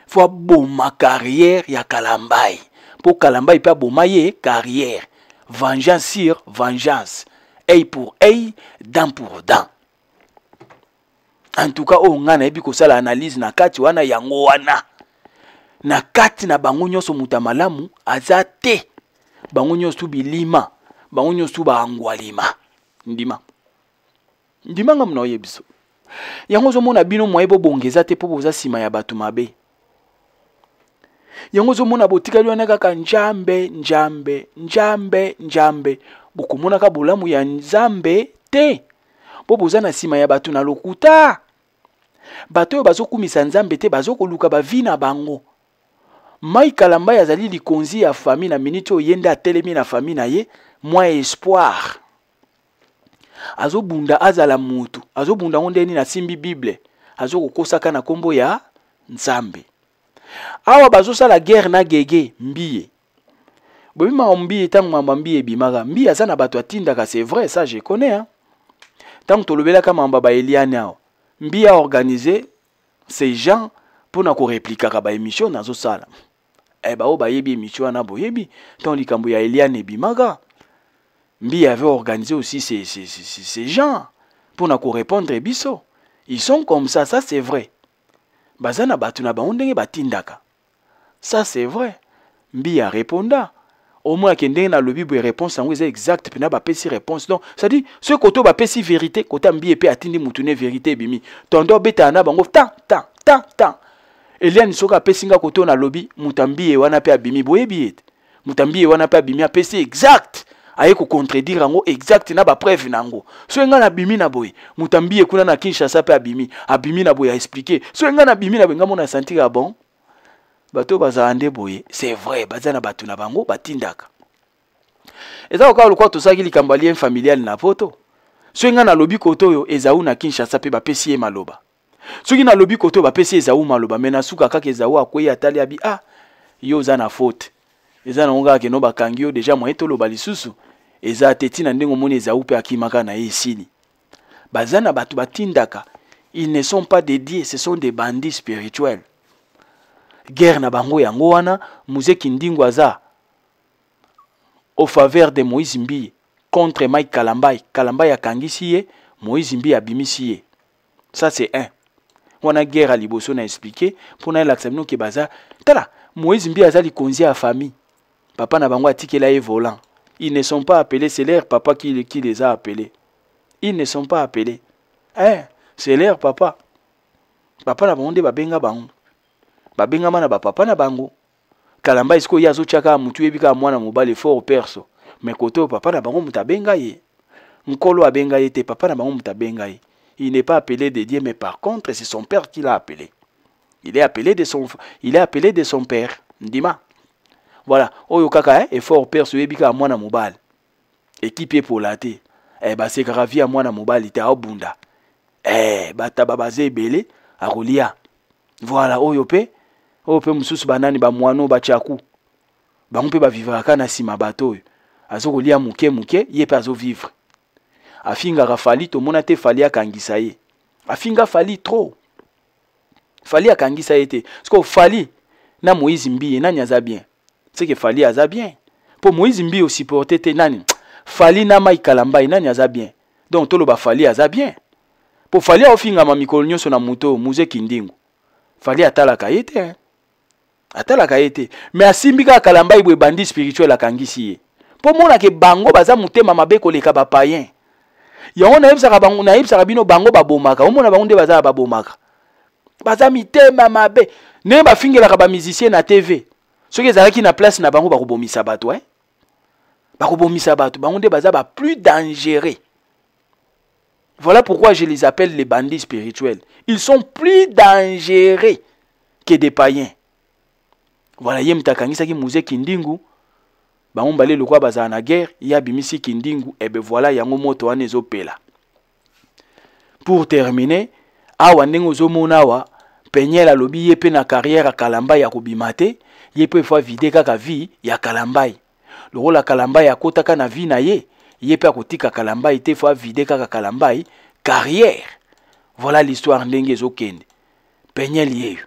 fo aboma carrière ya kalambai mpo kalambai mpe aboma ye carrière vengeance sur vengeance œil pour œil dent pour dent en tout cas oyo ngai nayebi kosala analyse na kati wana yango wana na kati na bango nyonso moto ya malamu aza te bango nyonso bilima bango nyonso baangwalima ndima ndimanga mona oyebiso yango ozomona bino mwaye bobongeza te mpo boza nsima ya bato mabe yango ozomona botikali wana kaka njambe njambe njambe njambe bokomonaka bolamu ya nzambe te mpo boza na nsima ya bato na lokuta bato oyo bazokumisa nzambe te bazokoluka bavi na bango mai kalamba azali likonzi ya fami na miniti oyo ye nde atelemi na fami na ye mwa espoir azobunda azala motu azobunda ngo ndeni nasimbi bible azokokosaka na nkombo ya nzambe awa la guerre na gege mbiye bobimaka mbiye ntango mamba mbiye bimaga. mbiye aza na bato atindaka c'est vrai ça je connais hein? ntango ka mamba baeliane awa a organisé ces gens mpona koreplikaka baémission nazosala e eh, baoyo bayebi émission bo boyebi ntango likambo ya eliane bimaga. mbiye avait organisé aussi ces, ces, ces, ces gens mpona répondre biso ils sont comme ça ça c'est vrai Bazana batuna ba na bango ndenge batindaka ça c'est vrai mbi réponda au moins que ndenge lobi boye réponse yango eza exacte mpena bapesi réponse donc dit ce koto bapesi vérité kota mbi pe atindi mutu vérité bimi tondo beta na bango tan tan tan ta eliani soka pe nga koto na lobi, mutambie wana pe abimi boyebi mutambie mutu bimi wana abimi apesi exact aye kocontredire yango exact na bapreuve na yango soki ngai nabimi na boye moto ambiye kuna na kinshasa mpe abimi abimi na boye aexplike soki ngai nabimi na boye ngai mona asentire ya bon bato oyo bazala nde boye c'est vrai baza na bato na bango batindaka eza kokaa lokola tosalaki likambo ya lien familiale na poto soki ngai nalobi koto oyo ezau na kinshasa mpe bapesi ye maloba soki nalobi koto oyo bapesi ezau maloba me nasuka kaka ezau akwei atali abi ah yo oza na faute eza nango kaka keno bakangi yo deja moye toloba lisusu eza te ntina ndenge omoni ezawu mpe akimaka na ye esili baza na bato batindaka ils ne sont pas dédiés ce sont des bandits spirituels guerre na bango yango wana muze kindingo aza au faveur de moïse mbiye contre mike kalambai kalambai akangisi ye moïse mbiye abimisi ye ça c'est un wana guerre ya liboso na explike mpona elakisa bino ke baza tala moïse mbiye aza likonzi ya famille papa na bango atikela ye volant Ils ne sont pas appelés, c'est leur papa qui, qui, les a appelés. Ils ne sont pas appelés. Hein, c'est leur papa. Papa na pas babenga bango. Babenga mana ba papa na bango. Kalamba isko yazo chaka mutu ebika mwana mobali fort perso. Mais koto papa na bango benga ye. Nkolo benga ye te papa na bango benga ye. Il n'est pas appelé de Dieu, mais par contre, c'est son père qui l'a appelé. Il est appelé de son, il est appelé de son père. Dima. voilà oyo kaka eh, effort perse oyebi kaka mwana mobali ekipe epola te eh, basekaka vie ya mwana mobali te aobunda eh, bataba baza ebele akolia voilà oyo mpe oyo mpe mosusu banani bamwano bachaku bango mpe bavivraka na nsima bato oyo azokolia moke moke ye mpe azovivre afingaka fali tomona te fali akangisa ye afinga fali trop fali akangisa ye te parceke fali na moïse mbiye nani aza bien seke fali aza bien mpo moïse mbi osupporte te nani fali na mai kalambai nani aza bien donc toloba fali aza bien mpo fali aofingama mikolo nyonso na moto muze kindingu fali atalaka ye te atalaka ye te me asimbi kaka kalambai boye bandi spirituel akangisi ye mpo monaka bango baza motema mabe koleka bapayen yango nayebisaka bino bango babomaka omona bango nde baza babomaka baza mitema mabe ndenge bafingelaka bamizisien na tv qui ezalaki na place na bango bakobomisa bato eh? bakobomisa bato bango nde baza plus dangereux voilà pourquoi je les appelle les bandits spirituels ils sont plus dangereux que des païens voilà ye mutu akangisaki musée kindingu bango le quoi bazala na guerre ya bimisi kindingu ebe eh voilà yango moto wana ezopela pour terminer awa ndenge ozomona penela peniel alobi ye na carrière kalamba ya kobima ye mpe efo avide kaka vi ya kalambai lokola kalambai akɔtaka na vi na ye ye mpe akotika kalambai te efo avide kaka kalambai carrière voilà l'histoire ndenge ezokende penyeli yeyo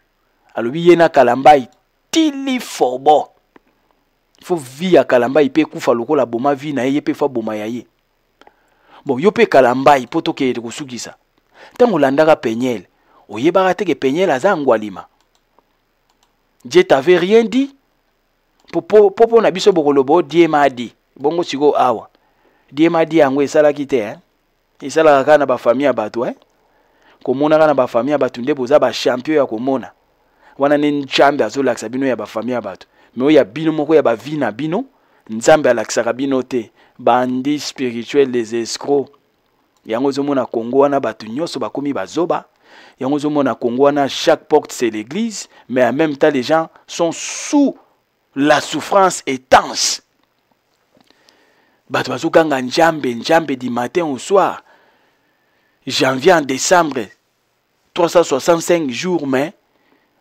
alobi ye na kalambai tili fobo fo vi ya kalambai mpe ekufa lokola boma vi na ye ye mpe efo aboma ya ye bon yo mpe kalambai mpo tokende kosukisa ntango olandaka penyele oyebaka teke penyele aza angwalima dieu t'avait rien dit mpo mpo na biso bokoloba o die ma adi bongo sikoyo awa die ma adi yango esalaki te eh? esalaka kaka na bafamille ya bato eh? komonaka na bafamille ya bato nde boza bachampion ya komona wana nde nzambe azolakisa bino ya bafamille ya bato me oyo ya bino moko ya bavi na bino nzambe alakisaka bino te bandi spirituel les escro yango ozomona kongo wana bato nyonso bakomi bazoba chaque porte c'est l'église mais en même temps les gens sont sous la souffrance intense bato njambe njambe du matin au soir janvier en décembre 365 jours mais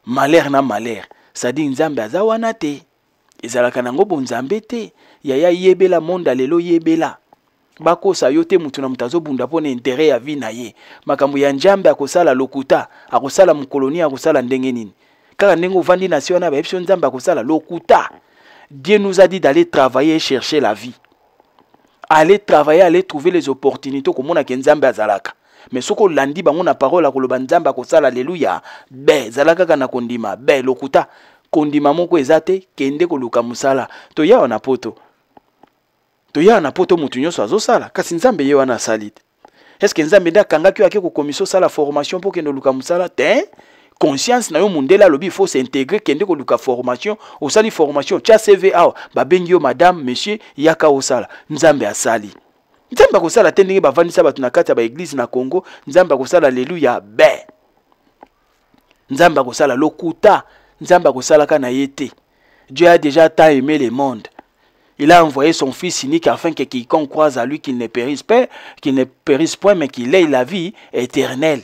malheur na malheur Ça à dire nzambe aza wana te kanango bonzambe te yaya yebela monde à yebela bakosa yo te mutu na mutu azobunda mpona intere ya vi na ye makambo ya njambe akosala lokuta akosala mokoloni akosala ndenge nini kaka ndenge ovandi na si wana bayebi so nzambe akosala lokuta dieu nous a dit d'aller travailler et chercher la vie aller travailler aller trouver les opportunités okomonaka nzambe azalaka mais soki olandi bango na parole akoloba nzambe akosala aleluya be ezala kaka na kondima be lokuta kondima moko eza te kende koluka mosala toya wana poto toya na poto mutu nyonso azosala kasi nzambe ye wana asali te estce nzambe nde akangaki oyo ake kokomisa osala formation mpo kende oluka mosala te conscience na yo mundele alobi il faut s'intégrer kende koluka formation osali formation tia cv awa babengi yo madame monsieur yaka osala nzambe asali nzambe akosala te ndenge bavandisa bato na kati ya baeglize na congo nzambe akosala lelu ya be nzambe akosala lokuta nzambe akosalaka na ye te dieu a déjà tant aimé le monde il a envoyé son fils unique afin que quiconque croise à lui qu'il ne périsse pas, qu'il ne périsse point, mais qu'il ait la vie éternelle.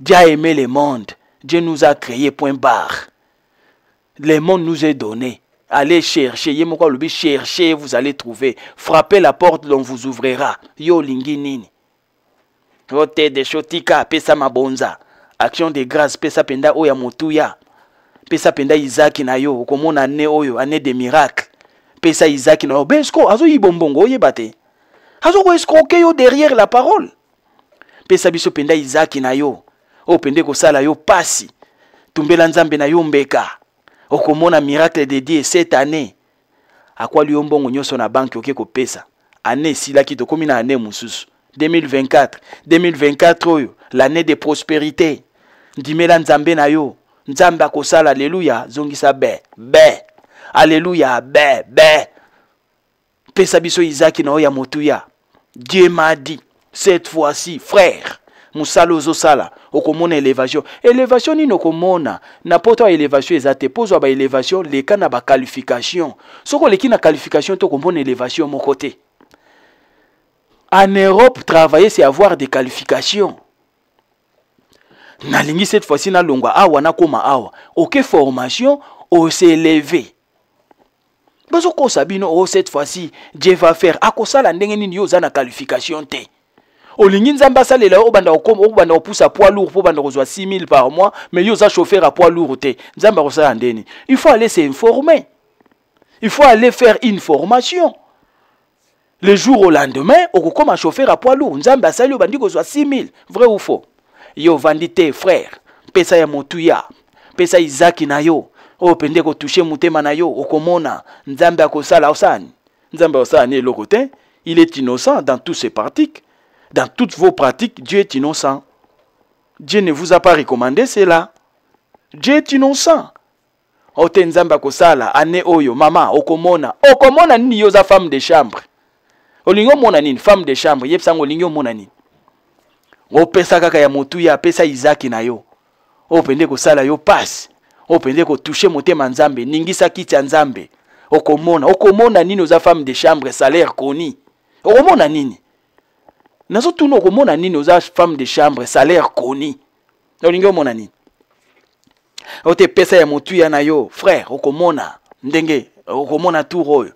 Dieu a aimé le monde. Dieu nous a créés, point barre. Le monde nous est donné. Allez chercher, chercher, vous allez trouver. Frappez la porte, l'on vous ouvrira. Yo linginini. de shotika, pesa bonza. Action de grâce, pesa penda oya motuya. Pesa penda Isaac na yo, okomona ne oyo, année de miracles. apesa izaki na yo be esko azoyiba mbongo oyeba te azokoescroke yo derrière la parole pesa biso penda izaki na yo oyo pende kosala yo pasi tumbela nzambe na yo mbeka okomona miracle de dieu cette année akwali yo mbongo nyonso na banke oke kopesa ane esilaki tokómi na ane mosusu 2024 2024 oyo l'année de prospérité ndimela nzambe na yo nzambe akosala aleluya zongisa be be Alléluia. Bé. be pesa biso izaki na ya motuya dieu m'a dit cette fois-ci frère mosala ozosala okomona élévation. Élévation ni okomona na poto élévation zate eza te ba lekana leka na baqualification soki na qualification To une élévation Mon côté. en europe travailler c'est avoir des qualifications nalingi cette fois-ci longwa. awa koma awa oke formation élevé ko Sabino, oh cette fois-ci dieu va faire akosala ndenge nini yo oza na qualification te olingi nzambe asalela yo obanda okobanda poids lourd pour obanda kozwa 6 000 par mois mais yo za chauffeur à poids lourd te ko il faut aller s'informer il faut aller faire une formation le jour au lendemain okokoma chauffeur à poids lourd nzambe asali obandi kozwa 6 000 vrai ou faux yo Vandite, frère pesa ya motuya pesa izaki na yo Open de kotushe motema na yo okomona nzambe akosala osani nzambe osani eloko te il est innocent dans toutes ses pratiques dans toutes vos pratiques dieu est innocent dieu ne vous a pas recommandé cela dieu est innocent oyo te nzambe akosala ane oyo mama okomona okomona nini yoza femme de chambre olingi omona nini femme de chambre yebisango olingi omona nini opesa kaka ya motuya apesa izaki na yo Opendeko opende kosala yo passe. oyo mpenza ekotouche motema nzambe ningisa kiti ya nzambe okomona okomona nini oza femme de chambre salaire koni okomona nini nazotuna okomona nini oza femme de chambre salaire koni olingi omona nini oyo te pesa ya motuya na yo frère okomona ndenge okomona tour oyo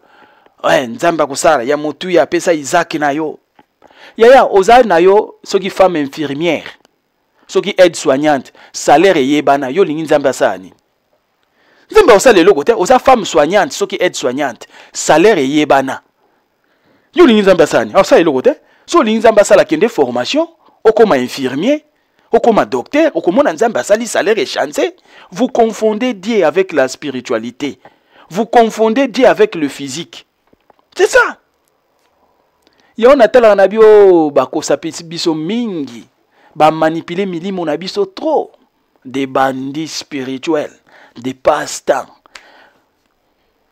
eh, nzambe akosala ya motuya apesa isaki na yo yaya oza na yo soki femme infirmière soki aide soignante salaire eyebana yo olingi nzambe asala nini nzambe le logo te osa femme soignante soki aide soignante salaire eyebana ye olingi nzambe asala osa le logo te so olingi nzambe asala kende formation okoma infirmier okoma docteur okomona nzambe asali salaire chance, vous confondez dieu avec la spiritualité vous confondez dieu avec le physique c'est ça yango natalaka na bino bakosa biso mingi bamanipule milimo na biso trop des bandits spirituels de passe temps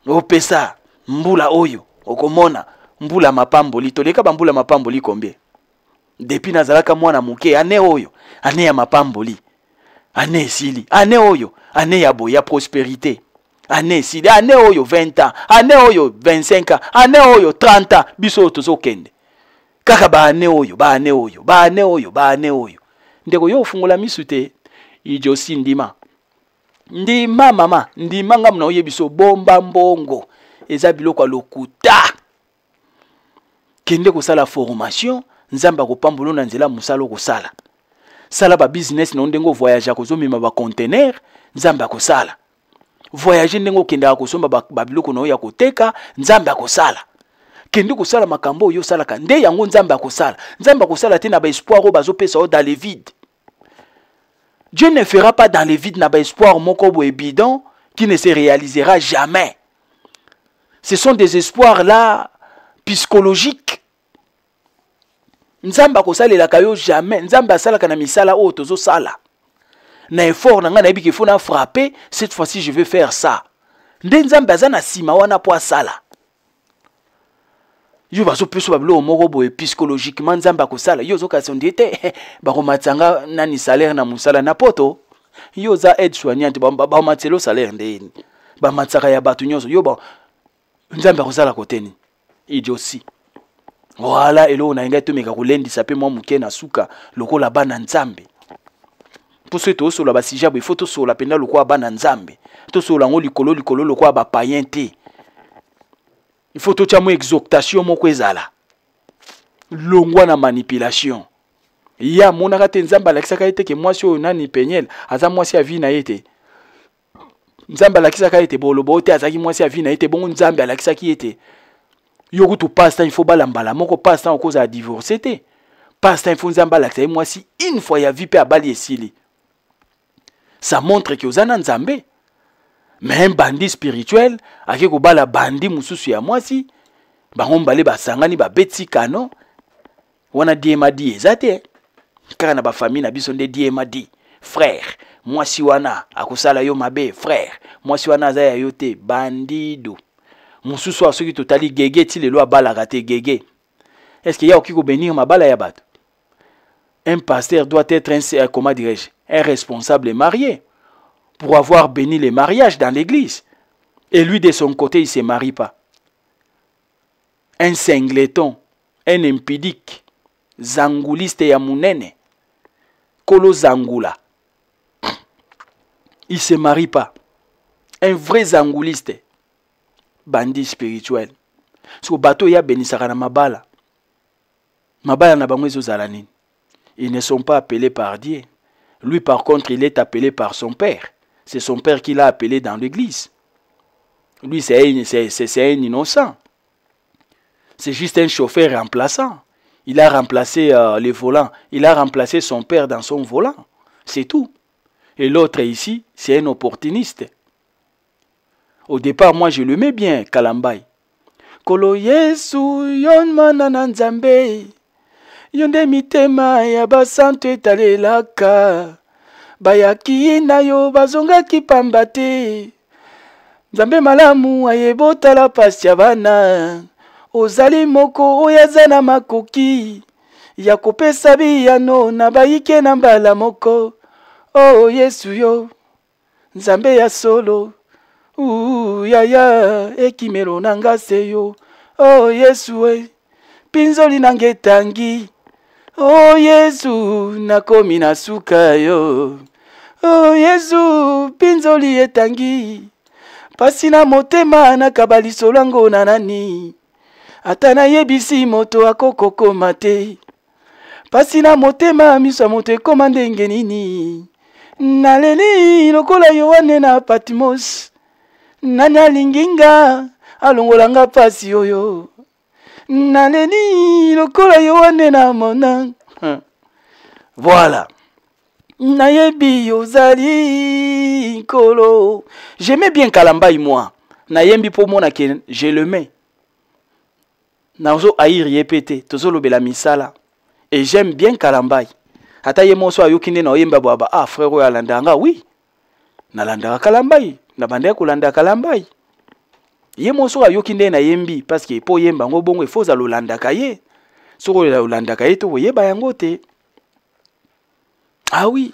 opesa mbula oyo okomona mbula mapamboli toleka bambula mapamboli kombie depuis nazalaka mwana moke ane oyo ane ya mapamboli ane esili ane oyo ane ya boye ya prospérité ane esili ane oyo 20 ans ane oyo 25 ans ane oyo 30 ans biso oyo tozokende kaka baane oyo baane oyo baane oyo baane oyo ndeko yo ofungola misu te ijosi ndima ndima mama ndima ngambu na oyebi so bomba mbongo eza biloko ya lokuta kende kosala formation nzambe akopambola na nzela mosala okosala sala babusiness na yo ndenge ovoyageaka ozomema bacontener nzambe akosala voyage ndenge okendaka kosomba babiloko na yo ya koteka nzambe akosala kende kosala makambo oyo osalaka nde yango nzambe akosala nzambe akosala te na baespoir oyo bazopesa yo dans le vide Dieu ne fera pas dans les vides n'aba espoir mokobo et bidon qui ne se réalisera jamais. Ce sont des espoirs là psychologiques. Nzamba le lacayo jamais, Nzamba sala kana misala tozo sala. Na effort na nga nayebi faut frapper, cette fois-ci je vais faire ça. Nde Nzamba na sima wana po sala. yo bazopesa babiloko moko boye psychologiquement nzambe akosala yo ozokanisa ondie te bakomatisa nani salaire na mosala na poto yo oza aide soignante bakomatisela salaire ndeyeni bamatisaka ya bato nyonso yo nzambe akozala koteni idiosi wala eloko na ngai tomeka kolendisa mpe mwa moke na suka lokola bana nzambe mpo soki tozosola basija boye fo tosola mpenza lokola bana nzambe tosola yango likolo likolo lokola bapayen te ifo totiamo exhortation mon kwezala. longwa na manipulation Ya amonaka te nzamba alakisaka ye teke mwasi oyo nani penyel, aza mwasi ya vi na ye te nzambe alakisaka ye te boloba oyo te azalaki mwasi a vi na ye te bongo nzambe alakisaki ye yo kutu pastan ifo balambala moko pastan okozala divorce te pastan ifo mwasi une fois ya vi mpe bali esili ça montre que oza nzambe un bandi spirituel ake la bandi mususu ya mwasi bah sangani basangani betsi kano wana diemadi ezate, te car na famille na biso diemadi frère mwasi wana akusala yo mabe frère mwasi wana zaya ya yo te bandido mosusu awa totali gege ti loi bala te gege estce ye bénir ma mabala ya bato un pasteur doit être un, comment dirais-je un responsable marié pour avoir béni les mariages dans l'église. Et lui, de son côté, il ne se marie pas. Un singleton. un impidique, Zangouliste. yamunene, kolo Il ne se marie pas. Un vrai zangouliste. bandit spirituel. Ce bateau mabala. Mabala Ils ne sont pas appelés par Dieu. Lui par contre, il est appelé par son père. C'est son père qui l'a appelé dans l'église. Lui, c'est un innocent. C'est juste un chauffeur remplaçant. Il a remplacé euh, les volants. Il a remplacé son père dans son volant. C'est tout. Et l'autre ici, c'est un opportuniste. Au départ, moi, je le mets bien, Kalambay. Kolo yon bayaki na yo bazongaki pamba te nzambe malamu ayeba otala pasi ya bana ozali moko oyo aza na makoki ya kopesa biyano na bayike na mbala moko o oh, yesu yo nzambe ya solo uu yaya ekimelo na nga se yo o oh, yesu we mpinzoli nanga etangi o oh, yesu nakomi na suka yo oh, yesu mpinzoli etangi mpasi na motema nakaba lisolo yango na nani ata nayebisi moto akokokoma te mpasi na motema miso ya moto ekóma ndenge nini naleli lokola yohane na patmos nani alingi nga alongolanga mpasi oyo naleli lokola yohane na mona hmm. voilà nayebi ozali nkolo j'aimais bien kalambai moi nayembi mpo monake je le mai nazo ayiri ye mpe te tozolobela misala e j'aime bien kalambai ata ye moso ayoki nde naoyemba bwaba ah frère oyo alanda yanga wi nalandaka kalambai nabandaki kolanda kalambai ye moso ayoki nde nayembi parceke mpo oyemba yango bongo efo ozala olandaka ye soki olandaka ye to oyeba yango te Ah oui.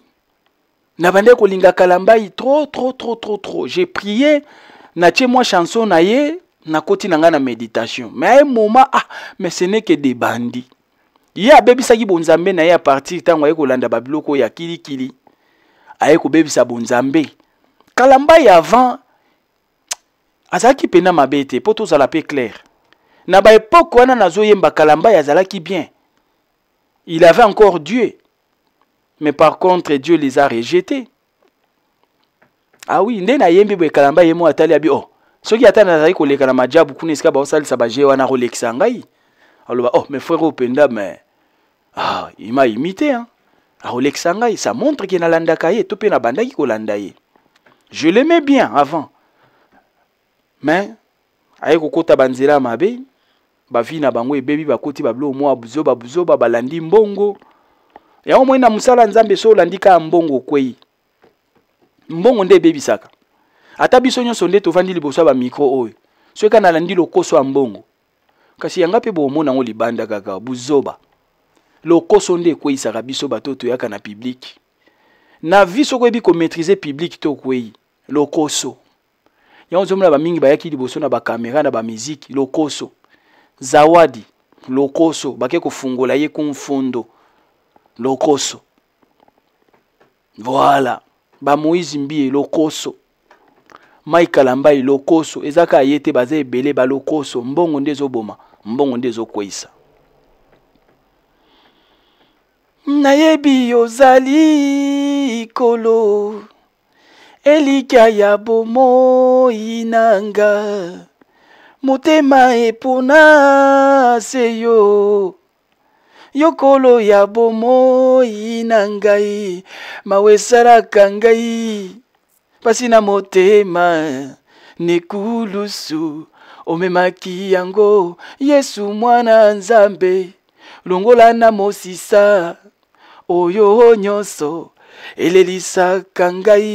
Nabande kolinga kalambai trop trop trop trop trop. J'ai prié na moi chanson na ye na koti nanga na méditation. Mais à un moment ah mais ce n'est que des bandits. Ye ki bonzambe na ye à partir tant aye kolanda babiloko ya kilikili aye kobebisa bonzambe kalambai avant pena mabete, mabe te mpo la pe clair na époque wana nazoyemba kalambai azalaki bien il avait encore dieu mais par contre, Dieu les a rejetés. Ah oui, nde na yembi boye kalamba yemo atali abi oh. Soki ata nazali le na majabu kuna esika baosalisa sabaje wana kolekisa ngai. Aloba oh, mes frères openda mais ah, il m'a imité hein. akolekisa ah, ngai ça montre que nalandaka ye to mpe ko kolanda ye je l'aimais bien avant mais aye kokota banzela ya mabe vi na bango ebebi bakoti babilo ba buzo ba balandi mbongo yango moi na mosala nzambe so olandi kaka mbongo okwei mbongo nde ebebisaka ata biso nyonso nde tovandi liboso ya bamikro oyo soki kana alandi lokoso ya mbongo kasi yanga mpe boomona yango libanda kaka buzoba lokoso nde ekweyisaka biso bato toyaka na piblike na vi soki oyebi komaîtrise piblike to okwei lokoso yango ozomona bamingi bayaki liboso na bakamera na bamiziki lokoso zawadi lokoso bake kofungola ye kumfundo lokoso voila bamoïse mbie lokoso maikala mbai e lokoso eza kaka ye te baza ebele balokoso mbongo nde ezoboma mbongo nde ezokweyisa nayebi ozali kolo elika ya bomoi na nga motema epona se yo yokolo ya bomoi na ngai mawa esalaka ngai mpasi na motema nekulusu omemaki yango yesu mwana nzambe longola na mosisa oyo nyonso elelisaka ngai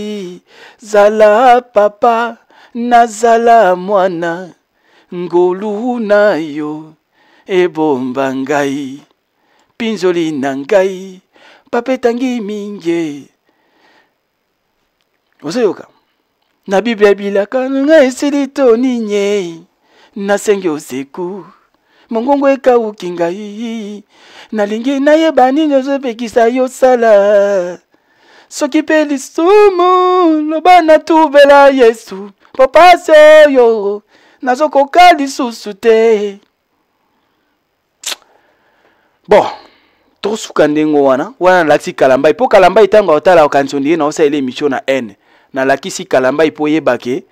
zala papa nazala mwana ngolu na yo ebomba ngai mpinzoli na ngai papa etangi mingi ozoyoka na biblia ebilaka nga esili toni nye nasengi oseku mongongo ekawuki ngai nalingi nayeba nini ozopekisa yo sala soki mpe lisumu loba natubela yesu mpo pasi oyo nazokoka lisusu te bon tosuka ndenge wana wana kalamba kalambai kalamba kalambai ntango aotala okanisi ondenge ile micho na n nalakisi kalambai kalamba ipo yebake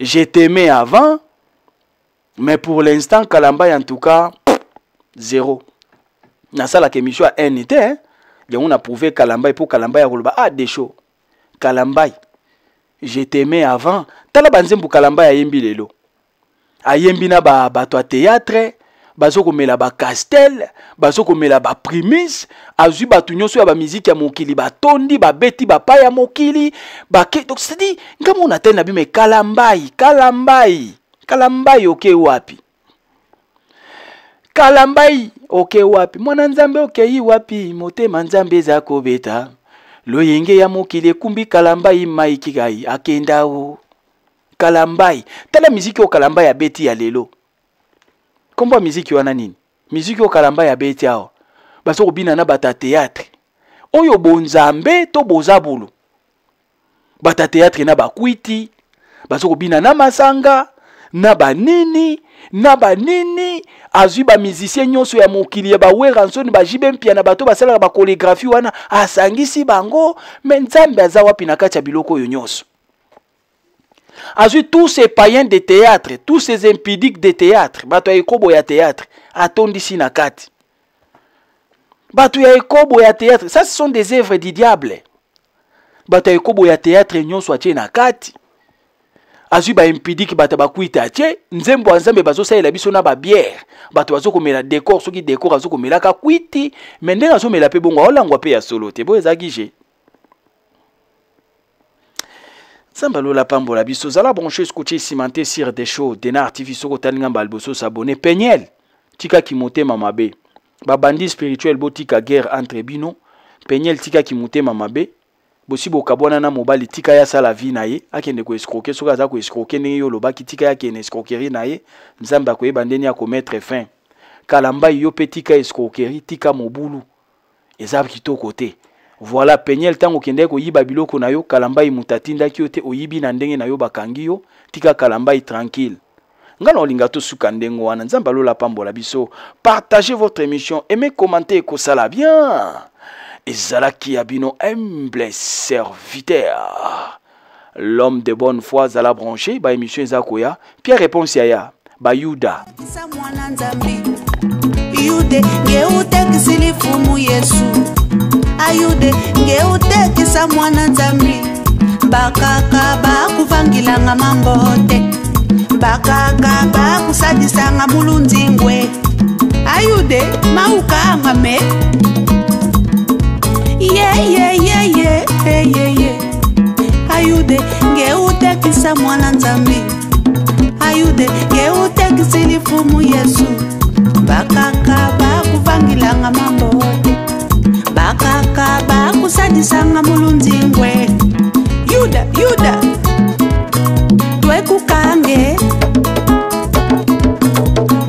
je t'aimais avant mais pour l'instant kalambai en tout cas zéro nasalaka émission n te hein. prouvé kalamba kalambai kalamba ya akoloba ah desho kalambai je t'aimais avant tala kalamba ya yembi lelo ayembi na bato ya théâtre bazokomela bacastel bazokomela baprimise azwi bato nyonso ya bamiziki ya mokili batondi babeti bapai ya mokili bake donc cedi ngambo na tele na bino ekala mbai kala mbai kala mbai oke wapi kala mbai oke wapi mwana nzambe okei wapi motema nzambe eza kobeta loyenge ya mokili ekumbi kala mbai mai kikai akenda o kala mbai tala miziki oyo kala mbai abeti ya lelo kombo ya miziki wana nini miziki oyo kalamba ya beti awa baza kobina na bato ya teatre oyo bonzambe to bozabulu bato ya teatre na bakwiti baza kobina na masanga na banini na banini azwi bamizisien nyonso ya mokili ya bawera nsoni bajibe mpia na bato basalaka bakoregrafi wana asangisi bango me nzambe aza wapi na kati ya biloko oyo nyonso Azu tous ces païens de théâtre tous ces impidiques de théâtre bato ya ya théâtre atondisi na kati bato ya ya théâtre ça ce sont des œuvres du diable Batu ya ya théâtre nyonso atie na kati asu baimpidiki bato bakwita atie nzembo ya nzambe bazosalela biso na babiere bato bazokomela décor soki décor ka kwiti mende ndenge azomela pe bongo aolangwa pe ya solo te bo ezalaki la pambola biso Zala branche cimenté sur sir de show dena artifice soko balboso s'abonner peignel tika ki tikaki motema mabe babandi spirituel botika guerre entre bino peniel tika motema mabe bosi bokabwana na mobali tika ya sala vie na ye akende koeskroke soki ko escroquer ne yo olobaki tika ya kene escroquerie na ye nzambe akoyeba ndeni fin kalambai yo petika tika escroquerie tika mobulu voilà peniel kende ko Yiba biloko na yo kalambai moto atindaki oyibi na ndenge na yo tika kalambai tranquille Ngano na to tosuka wana pambo pambola biso partage votre émission et commentez sala bien Ezala ki abino humble serviteur l'homme de bonne foi zala branché Ba zako ya. pierre réponse est yuda yude yesu ayude ngeutekisa mwana nzambi bakaka bakuvangilanga mambo te bakaka bakusadisanga mulunzingwe ayude maukanga me yeyeyeyeyeye ye, ye, ye, ayude ngeutekisa mwana nzambi ayude ngeutekisi lifumu yesu bakaka bakuvangilanga mambo te bakaka bakusanisanga mulunzingwe yuda yuda twekukange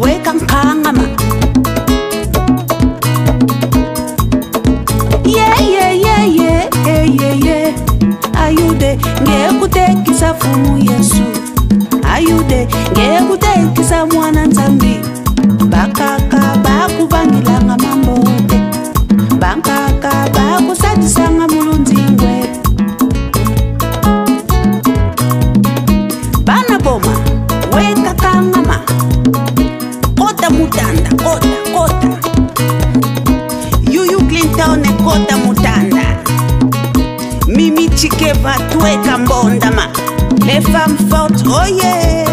weka mkangama yeye yeye eyeye ayude ngekutekisa fumu yesu ayude ngekutekisa mwana nzambi bakaka bakuvangilanga mambode bank ke batweka mbondama les femmes fortes oh yeah.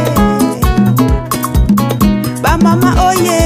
bamama mama, oh yeah.